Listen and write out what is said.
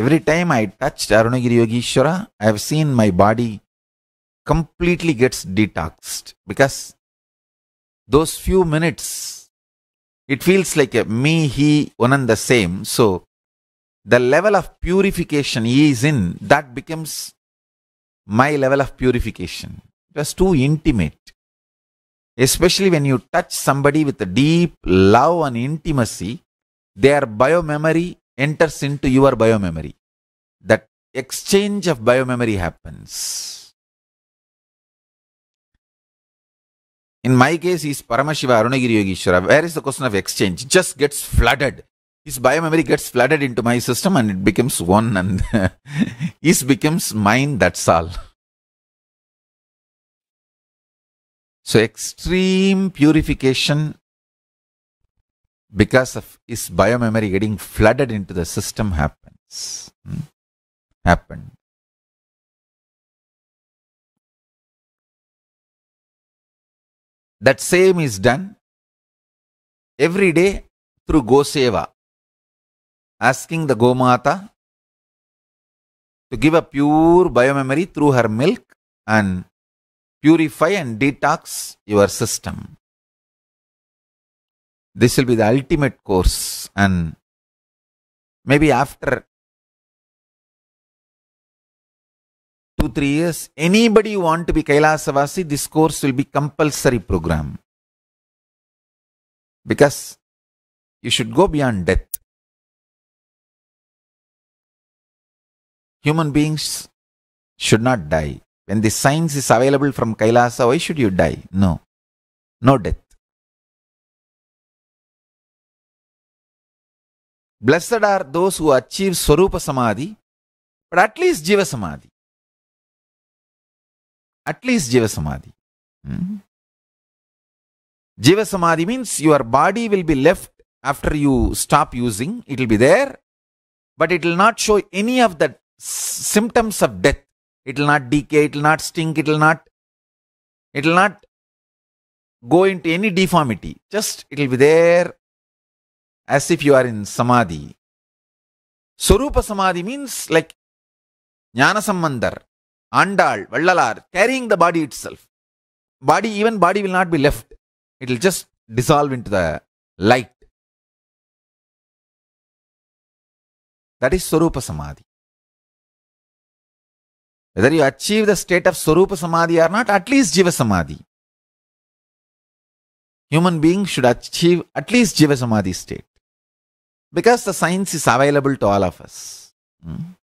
Every time I touched Arunagiri Yogeshwara, I have seen my body completely gets detoxed because those few minutes, it feels like a me, he, one and the same. So the level of purification he is in, that becomes my level of purification. It was too intimate. Especially when you touch somebody with a deep love and intimacy, their biomemory enters into your biomemory. That exchange of biomemory happens. In my case, is Paramashiva Arunagiri Yogishwara. Where is the question of exchange? just gets flooded. His biomemory gets flooded into my system and it becomes one and his becomes mine, that's all. So extreme purification because of bio biomemory getting flooded into the system happens. Hmm? Happened. That same is done every day through Goseva, asking the Gomata to give a pure biomemory through her milk and purify and detox your system this will be the ultimate course and maybe after two three years anybody who want to be kailasavasi this course will be compulsory program because you should go beyond death human beings should not die when the science is available from kailasa why should you die no no death Blessed are those who achieve Swarupa Samadhi, but at least Jiva Samadhi. At least Jiva Samadhi. Hmm? Jiva Samadhi means your body will be left after you stop using, it will be there, but it will not show any of the symptoms of death. It will not decay, it will not stink, it will not, it will not go into any deformity. Just it will be there as if you are in samadhi. Sorupa samadhi means like Jnana Sammandar, Andal, Vallalar, carrying the body itself. Body, even body will not be left. It will just dissolve into the light. That is Sorupa Samadhi. Whether you achieve the state of Sorupa Samadhi or not, at least Jiva Samadhi. Human beings should achieve at least Jiva Samadhi state. Because the science is available to all of us. Mm.